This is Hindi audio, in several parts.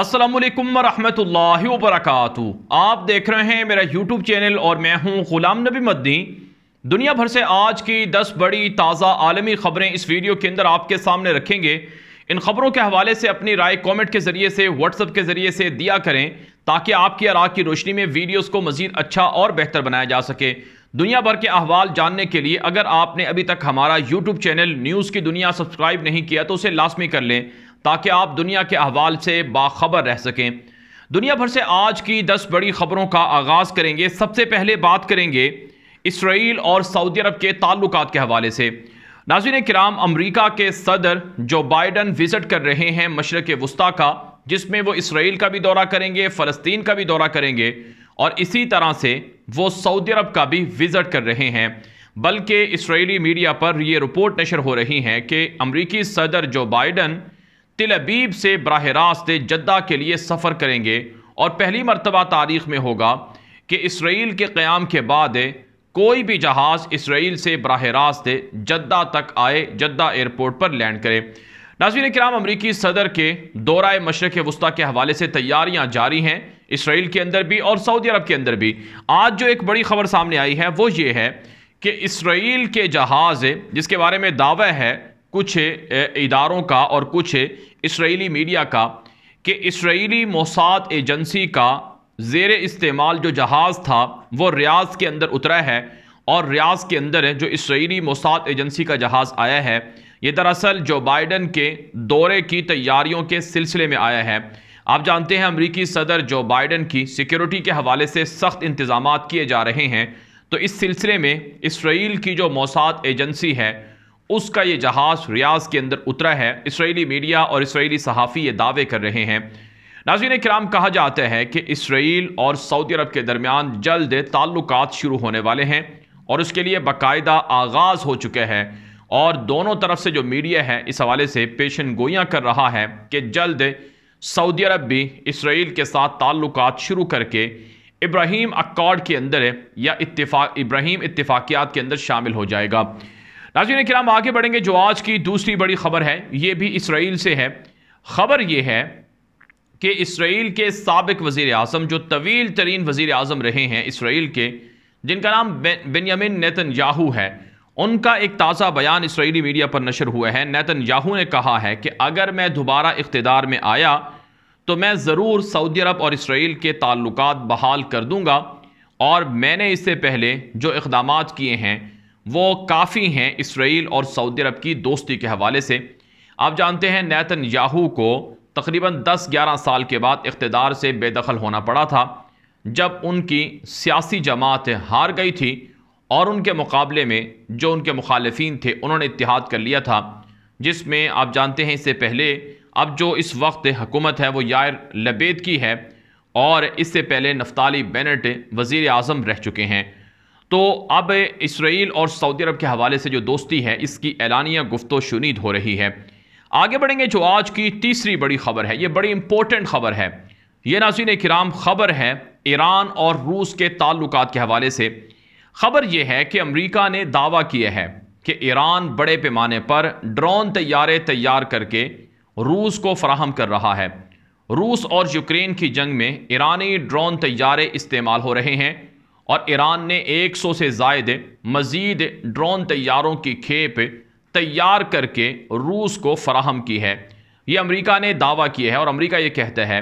असलम वरहमतुल्लाह वरक आप देख रहे हैं मेरा यूट्यूब चैनल और मैं हूं गुलाम नबी मदनी दुनिया भर से आज की 10 बड़ी ताज़ा आलमी ख़बरें इस वीडियो के अंदर आपके सामने रखेंगे इन ख़बरों के हवाले से अपनी राय कमेंट के ज़रिए से व्हाट्सअप के ज़रिए से दिया करें ताकि आपकी और की रोशनी में वीडियोस को मज़ीद अच्छा और बेहतर बनाया जा सके दुनिया भर के अहवाल जानने के लिए अगर आपने अभी तक हमारा यूट्यूब चैनल न्यूज़ की दुनिया सब्सक्राइब नहीं किया तो उसे लाजमी कर लें ताकि आप दुनिया के अहवाल से बाखबर रह सकें दुनिया भर से आज की दस बड़ी खबरों का आगाज़ करेंगे सबसे पहले बात करेंगे इसराइल और सऊदी अरब के ताल्लुक के हवाले से नाजिन कराम अमरीका के सदर जो बाइडन विज़िट कर रहे हैं मशरक़ वस्ती का जिसमें वो इसराइल का भी दौरा करेंगे फ़लस्तीन का भी दौरा करेंगे और इसी तरह से वो सऊदी अरब का भी विज़िट कर रहे हैं बल्कि इसराइली मीडिया पर ये रिपोर्ट नशर हो रही हैं कि अमरीकी सदर जो बाइडन तिल अबीब से बरह रास्त जद्दा के लिए सफ़र करेंगे और पहली मरतबा तारीख़ में होगा कि इसराइल के क़्याम के बाद कोई भी जहाज़ इसराइल से बरह रास्त जद्दा तक आए जद्दा एयरपोर्ट पर लैंड करे नाजीन कराम अमरीकी सदर के दौरा मशरक वस्ती के हवाले से तैयारियाँ जारी हैं इसराइल के अंदर भी और सऊदी अरब के अंदर भी आज जो एक बड़ी खबर सामने आई है वो ये है कि इसराइल के जहाज़ जिसके बारे में दावा है कुछ इदारों का और कुछ इसराइली मीडिया का कि इसराइली मोसाद एजेंसी का जेर इस्तेमाल जो जहाज़ था वो रियाज के अंदर उतरा है और रियाज के अंदर जो इसराइली मोसाद एजेंसी का जहाज़ आया है ये दरअसल जो बाइडन के दौरे की तैयारियों के सिलसिले में आया है आप जानते हैं अमरीकी सदर जो बाइडन की सिक्योरिटी के हवाले से सख्त इंतजाम किए जा रहे हैं तो इस सिलसिले में इसराइल की जो मोसाद एजेंसी है उसका ये जहाज़ रियाज के अंदर उतरा है इसराइली मीडिया और इसराइली सहाफ़ी ये दावे कर रहे हैं नाजीन कराम कहा जाता है कि इसराइल और सऊदी अरब के दरमियान जल्द ताल्लुक शुरू होने वाले हैं और उसके लिए बाकायदा आगाज़ हो चुके हैं और दोनों तरफ से जो मीडिया है इस हवाले से पेशन गोयाँ कर रहा है कि जल्द सऊदी अरब भी इसराइल के साथ ताल्लुक शुरू करके इब्राहिम अकॉर्ड के अंदर या इतफाक इब्राहिम इतफाक़ियात के अंदर शामिल हो जाएगा नाजीन कराम आगे बढ़ेंगे जो आज की दूसरी बड़ी खबर है ये भी इसराइल से है खबर यह है कि इसराइल के सबक वज़ी अजम जो तवील तरीन वज़ी अजम रहे हैं इसराइल के जिनका नाम बेनियामिन नैतन याहू है उनका एक ताज़ा बयान इसराइली मीडिया पर नशर हुआ है नैतन याहू ने कहा है कि अगर मैं दोबारा इकतदार में आया तो मैं ज़रूर सऊदी अरब और इसराइल के ताल्लुक बहाल कर दूँगा और मैंने इससे पहले जो इकदाम किए हैं वो काफ़ी हैं इसराइल और सऊदी अरब की दोस्ती के हवाले से आप जानते हैं नैतन याहू को तकरीबन 10-11 साल के बाद इकतदार से बेदखल होना पड़ा था जब उनकी सियासी जमात हार गई थी और उनके मुकाबले में जो उनके मुखालफी थे उन्होंने इतिहाद कर लिया था जिसमें आप जानते हैं इससे पहले अब जो इस वक्त हुकूमत है वो यार लबेद की है और इससे पहले नफ्ताली बेनेट वज़ी अजम रह चुके हैं तो अब इसराइल और सऊदी अरब के हवाले से जो दोस्ती है इसकी ऐलानिया गुफ्त शुनीद हो रही है आगे बढ़ेंगे जो आज की तीसरी बड़ी खबर है ये बड़ी इंपॉर्टेंट खबर है यह नाजीन कराम खबर है ईरान और रूस के ताल्लुक के हवाले से खबर यह है कि अमरीका ने दावा किया है कि ईरान बड़े पैमाने पर ड्रोन तैयारे तैयार करके रूस को फराहम कर रहा है रूस और यूक्रेन की जंग में ईरानी ड्रोन तैयारे इस्तेमाल हो रहे हैं और ईरान ने 100 से जायद मज़ीद ड्रोन तैयारों की खेप तैयार करके रूस को फराहम की है ये अमेरिका ने दावा किया है और अमेरिका ये कहता है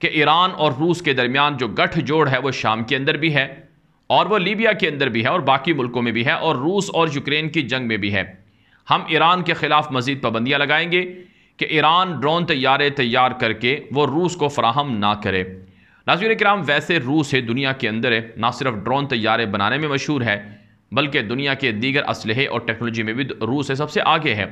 कि ईरान और रूस के दरमियान जो गठजोड़ है वो शाम के अंदर भी है और वो लीबिया के अंदर भी है और बाकी मुल्कों में भी है और रूस और यूक्रेन की जंग में भी है हम ईरान के ख़िलाफ़ मज़ीद पाबंदियाँ लगाएंगे कि ईरान ड्रोन तैयारे तैयार करके वो रूस को फराहम ना करे नाजिर कराम वैसे रूस है दुनिया के अंदर है ना सिर्फ ड्रोन तैयारे बनाने में मशहूर है बल्कि दुनिया के दीगर असलहे और टेक्नोलॉजी में भी रूस है सबसे आगे है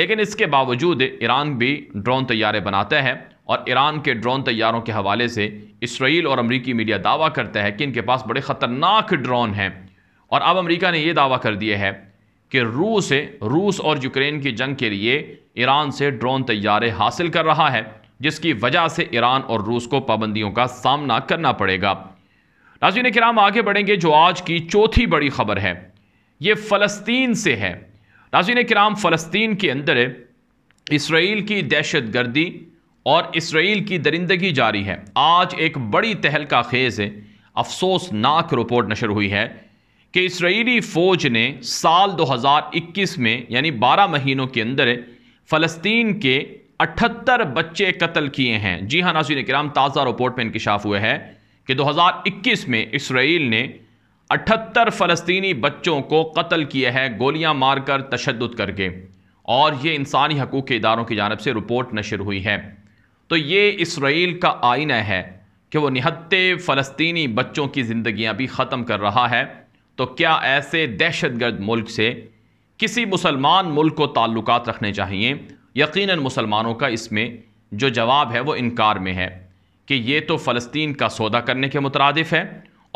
लेकिन इसके बावजूद ईरान भी ड्रोन तैयारे बनाता है और ईरान के ड्रोन तैयारों के हवाले से इसराइल और अमरीकी मीडिया दावा करता है कि इनके पास बड़े ख़तरनाक ड्रोन हैं और अब अमरीका ने यह दावा कर दिया है कि रूस रूस और यूक्रेन की जंग के लिए ईरान से ड्रोन तैयारे हासिल कर रहा है जिसकी वजह से ईरान और रूस को पाबंदियों का सामना करना पड़ेगा नाजीन कराम आगे बढ़ेंगे जो आज की चौथी बड़ी खबर है ये फ़लस्तीन से है नाजीन कराम फ़लस्तीन के अंदर इसराइल की दहशत गर्दी और इसराइल की दरिंदगी जारी है आज एक बड़ी तहलका खेज अफसोसनाक रिपोर्ट नशर हुई है कि इसराइली फ़ौज ने साल 2021 में यानी 12 महीनों के अंदर फ़लस्तीन के अठहत्तर बच्चे कत्ल किए हैं जी हाँ नाजीन कराम ताज़ा रिपोर्ट में इंकशाफ हुआ है कि 2021 में इसराइल ने अठहत्तर फ़लस्तनी बच्चों को कत्ल किया है गोलियां मारकर तशद करके और ये इंसानी हकूक़ के इदारों की जानब से रिपोर्ट नशर हुई है तो ये इसराइल का आईना है कि वो निहत्ते फ़लस्तनी बच्चों की जिंदगी भी ख़त्म कर रहा है तो क्या ऐसे दहशत गर्द मुल्क से किसी मुसलमान मुल्क को ताल्लुक रखने चाहिए यकीन मुसलमानों का इसमें जो जवाब है वो इनकार में है कि ये तो फ़लस्तीन का सौदा करने के मुतरदफ़ है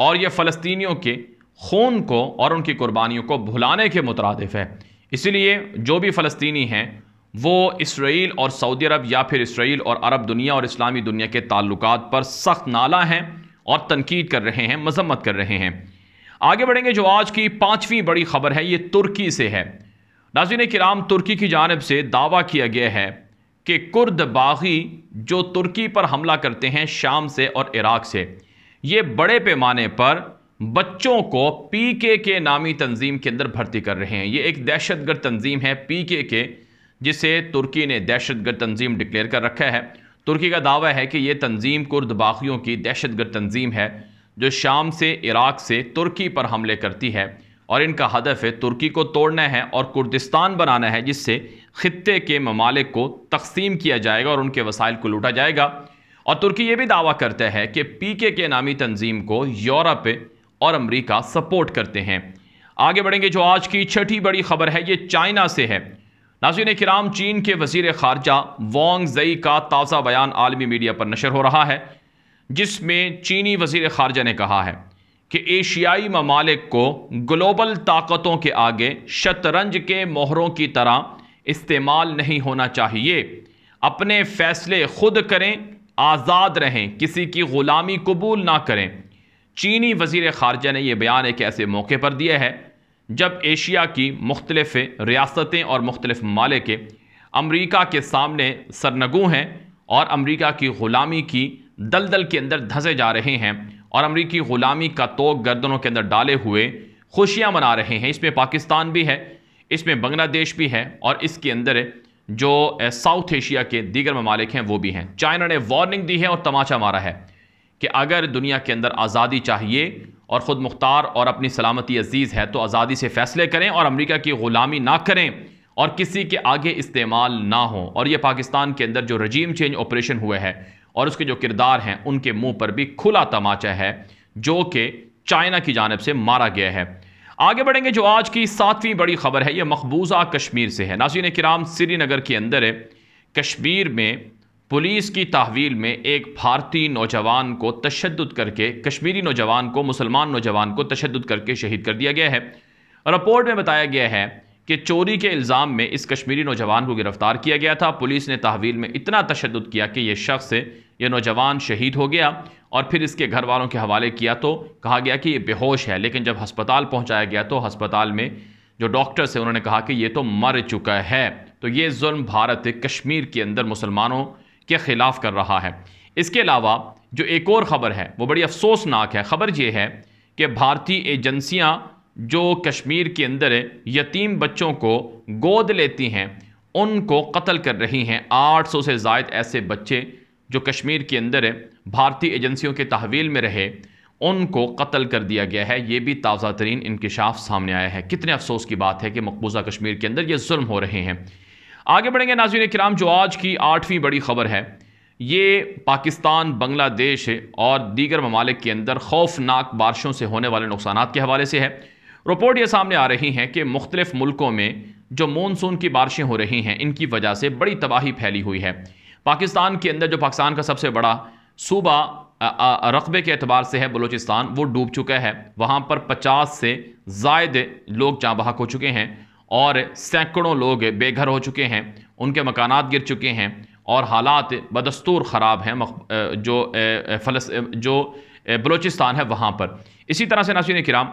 और यह फ़लस्तियों के खून को और उनकी कुर्बानियों को भुलाने के मुतरदफ़ है इसलिए जो भी फलस्तनी हैं वो इसराइल और सऊदी अरब या फिर इसराइल और अरब दुनिया और इस्लामी दुनिया के ताल्लुक पर सख्त नाला हैं और तनकीद कर रहे हैं मजम्मत कर रहे हैं आगे बढ़ेंगे जो आज की पाँचवीं बड़ी खबर है ये तुर्की से है नाजिन कराम तुर्की की जानब से दावा किया गया है कि कुर्द बागी जो तुर्की पर हमला करते हैं शाम से और इराक से ये बड़े पैमाने पर बच्चों को पी के के नामी तंजीम के अंदर भर्ती कर रहे हैं ये एक दहशतगर्द तंजीम है पी के के जिसे तुर्की ने दहशतगर्द तंजीम डिक्लेयर कर रखा है तुर्की का दावा है कि यह तंजीम कुर्द बागियों की दहशतगर्द तंजीम है जो शाम से इराक से तुर्की पर हमले करती है और इनका हदफ है तुर्की को तोड़ना है और कुर्दिस्तान बनाना है जिससे ख़त्े के ममालिक को तकसीम किया जाएगा और उनके वसाइल को लूटा जाएगा और तुर्की ये भी दावा करता है कि पी के के नामी तंजीम को यूरोप और अमरीका सपोर्ट करते हैं आगे बढ़ेंगे जो आज की छठी बड़ी खबर है ये चाइना से है नाजीन कराम चीन के वजीर खारजा वोंग जई का ताज़ा बयान आलमी मीडिया पर नशर हो रहा है जिसमें चीनी वजीर खारजा ने कहा है कि एशियाई ममालिक को ग्लोबल ताकतों के आगे शतरंज के मोहरों की तरह इस्तेमाल नहीं होना चाहिए अपने फैसले खुद करें आज़ाद रहें किसी की ग़ुलामी कबूल ना करें चीनी वजीर ख़ारजा ने यह बयान एक ऐसे मौके पर दिया है जब एशिया की मुख्तलफ़ रियासतें और मुख्तलिफ ममालिक अमरीका के सामने सरनगों हैं और अमरीका की ग़ुलामी की दलदल के अंदर धंसे जा रहे हैं और अमरीकी ग़ुलामी का तो गर्दनों के अंदर डाले हुए खुशियाँ मना रहे हैं इसमें पाकिस्तान भी है इसमें बंग्लादेश भी है और इसके अंदर जो साउथ एशिया के दीगर ममालिक हैं वो भी हैं चाइना ने वार्निंग दी है और तमाचा मारा है कि अगर दुनिया के अंदर आज़ादी चाहिए और ख़ुद मुख्तार और अपनी सलामती अजीज़ है तो आज़ादी से फ़ैसले करें और अमेरिका की ग़ुलामी ना करें और किसी के आगे इस्तेमाल ना हो और ये पाकिस्तान के अंदर जो रजीम चेंज ऑपरेशन हुए है और उसके जो किरदार हैं उनके मुंह पर भी खुला तमाचा है जो कि चाइना की जानब से मारा गया है आगे बढ़ेंगे जो आज की सातवीं बड़ी खबर है यह मकबूजा कश्मीर से है नाजीन कराम श्रीनगर के अंदर है कश्मीर में पुलिस की तहवील में एक भारतीय नौजवान को तशद करके कश्मीरी नौजवान को मुसलमान नौजवान को तशद करके शहीद कर दिया गया है रिपोर्ट में बताया गया है कि चोरी के इल्ज़ाम में इस कश्मीरी नौजवान को गिरफ़्तार किया गया था पुलिस ने तहवील में इतना तशद किया कि यह शख्स यह नौजवान शहीद हो गया और फिर इसके घर वालों के हवाले किया तो कहा गया कि ये बेहोश है लेकिन जब हस्पताल पहुंचाया गया तो हस्पताल में जो डॉक्टर्स हैं उन्होंने कहा कि ये तो मर चुका है तो ये जुल्म भारत कश्मीर के अंदर मुसलमानों के ख़िलाफ़ कर रहा है इसके अलावा जो एक और ख़बर है वो बड़ी अफसोसनाक है ख़बर ये है कि भारतीय एजेंसियाँ जो कश्मीर के अंदर यतीम बच्चों को गोद लेती हैं उनको कत्ल कर रही हैं 800 से जायद ऐसे बच्चे जो कश्मीर के अंदर भारतीय एजेंसियों के तहवील में रहे उनको कत्ल कर दिया गया है ये भी ताज़ा तरीन इंकशाफ सामने आया है कितने अफसोस की बात है कि मकबूजा कश्मीर के अंदर ये जुल्म हो रहे हैं आगे बढ़ेंगे नाजीन कराम जो आज की आठवीं बड़ी खबर है ये पाकिस्तान बांग्लादेश और दीगर ममालिक के अंदर खौफनाक बारिशों से होने वाले नुकसान के हवाले से है रिपोर्ट ये सामने आ रही हैं कि मुख्तलिफ मुल्कों में जो मानसून की बारिशें हो रही हैं इनकी वजह से बड़ी तबाही फैली हुई है पाकिस्तान के अंदर जो पाकिस्तान का सबसे बड़ा सूबा रकबे के अतबार से है बलूचिस्तान वो डूब चुका है वहाँ पर पचास से जायद लोग जहाँ बहक हो चुके हैं और सैकड़ों लोग बेघर हो चुके हैं उनके मकान गिर चुके हैं और हालात बदस्तूर ख़राब हैं जो फलस जो बलूचिस्तान है वहाँ पर इसी तरह से नासिन कराम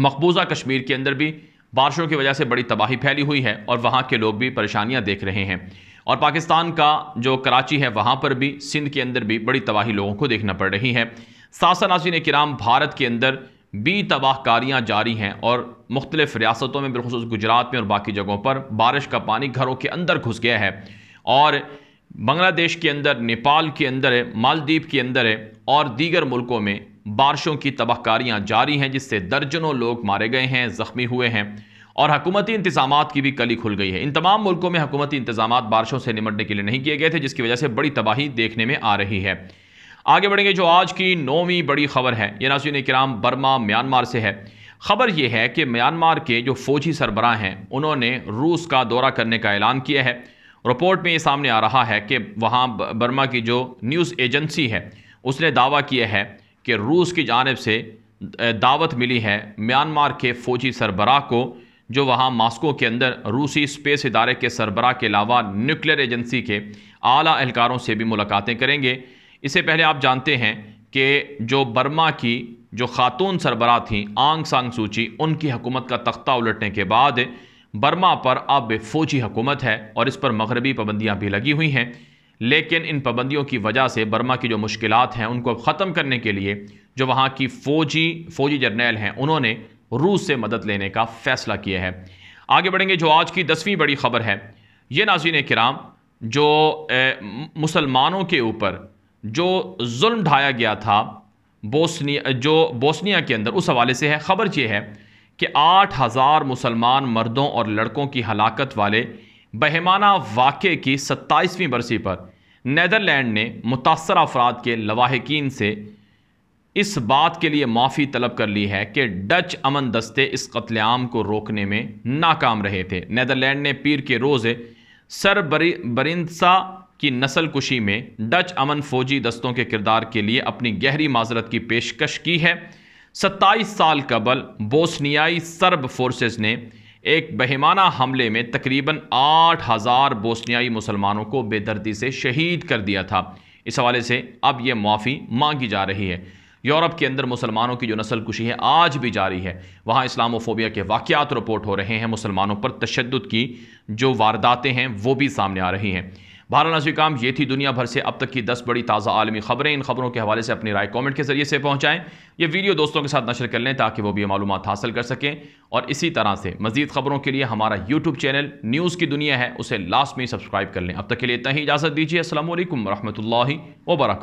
मकबूजा कश्मीर के अंदर भी बारिशों की वजह से बड़ी तबाही फैली हुई है और वहाँ के लोग भी परेशानियाँ देख रहे हैं और पाकिस्तान का जो कराची है वहाँ पर भी सिंध के अंदर भी बड़ी तबाही लोगों को देखना पड़ रही है सासा नाजिन कराम भारत के अंदर भी तबाहकारियाँ जारी हैं और मुख्तलिफ़ रियासतों में बिलखसूस गुजरात में और बाकी जगहों पर बारिश का पानी घरों के अंदर घुस गया है और बांग्लादेश के अंदर नेपाल के अंदर है के अंदर है और दीगर मुल्कों में बारिशों की तबाहकारियाँ जारी हैं जिससे दर्जनों लोग मारे गए हैं ज़ख्मी हुए हैं और हकूमती इंतजाम की भी कली खुल गई है इन तमाम मुल्कों में हकूमती इंतजाम बारिशों से निमटने के लिए नहीं किए गए थे जिसकी वजह से बड़ी तबाही देखने में आ रही है आगे बढ़ेंगे जो आज की नौवीं बड़ी खबर है ये नाजीन कराम बर्मा म्यांमार से है खबर यह है कि म्यांमार के जो फौजी सरबराह हैं उन्होंने रूस का दौरा करने का ऐलान किया है रिपोर्ट में ये सामने आ रहा है कि वहाँ बर्मा की जो न्यूज़ एजेंसी है उसने दावा किया है कि रूस की जानब से दावत मिली है म्यांमार के फ़ौजी सरबराह को जो वहाँ मास्को के अंदर रूसी स्पेस इदारे के सरबराह के अलावा न्यूक्लियर एजेंसी के आला एहलकारों से भी मुलाकातें करेंगे इससे पहले आप जानते हैं कि जो बर्मा की जो खातून सरबराह थीं आंग सांग सूची उनकी हुकूमत का तख्ता उलटने के बाद बर्मा पर अब फौजी हुकूमत है और इस पर मगरबी पाबंदियाँ भी लगी हुई हैं लेकिन इन पाबंदियों की वजह से बर्मा की जो मुश्किल हैं उनको ख़त्म करने के लिए जो वहाँ की फ़ौजी फ़ौजी जर्नैल हैं उन्होंने रूस से मदद लेने का फ़ैसला किया है आगे बढ़ेंगे जो आज की दसवीं बड़ी ख़बर है ये नाजीन कराम जो मुसलमानों के ऊपर जो जुल्म ढाया गया था बोसनिया जो बोसनिया के अंदर उस हवाले से है ख़बर यह है कि आठ हज़ार मुसलमान मर्दों और लड़कों की हलाकत वाले बहमाना वाक़े की सत्ताईसवीं बरसी पर नदरलैंड ने मुतासर अफराद के लवाहकिन से इस बात के लिए माफ़ी तलब कर ली है कि डच अमन दस्ते इस कत्लेम को रोकने में नाकाम रहे थे नदरलैंड ने पीर के रोज़ सर बरी की नस्ल कुशी में डच अमन फौजी दस्तों के किरदार के लिए अपनी गहरी माजरत की पेशकश की है सत्ताईस साल कबल बोस्नियाई सर्ब फोर्सेज ने एक बहिमाना हमले में तकरीबन आठ हज़ार बोस्नियाई मुसलमानों को बेदर्दी से शहीद कर दिया था इस हवाले से अब ये माफ़ी मांगी जा रही है यूरोप के अंदर मुसलमानों की जो नस्ल कुशी है आज भी जारी है वहाँ इस्लामोफोबिया के वाक़ात रिपोर्ट हो रहे हैं मुसलमानों पर तशद की जो वारदातें हैं वो भी सामने आ रही हैं बहरहाल नाजी काम ये थी दुनिया भर से अब तक की दस बड़ी ताज़ा आलमी खबरें इन खबरों के हवाले से अपनी राय कमेंट के ज़रिए से पहुँचाएँ ये वीडियो दोस्तों के साथ नशर कर लें ताकि वो भी मालूम हासिल कर सकें और इसी तरह से मजीद खबरों के लिए हमारा यूट्यूब चैनल न्यूज़ की दुनिया है उसे लास्ट में सब्सक्राइब कर लें अब तक के लिए इतना ही इजाज़त दीजिए असल वरहमल वर्क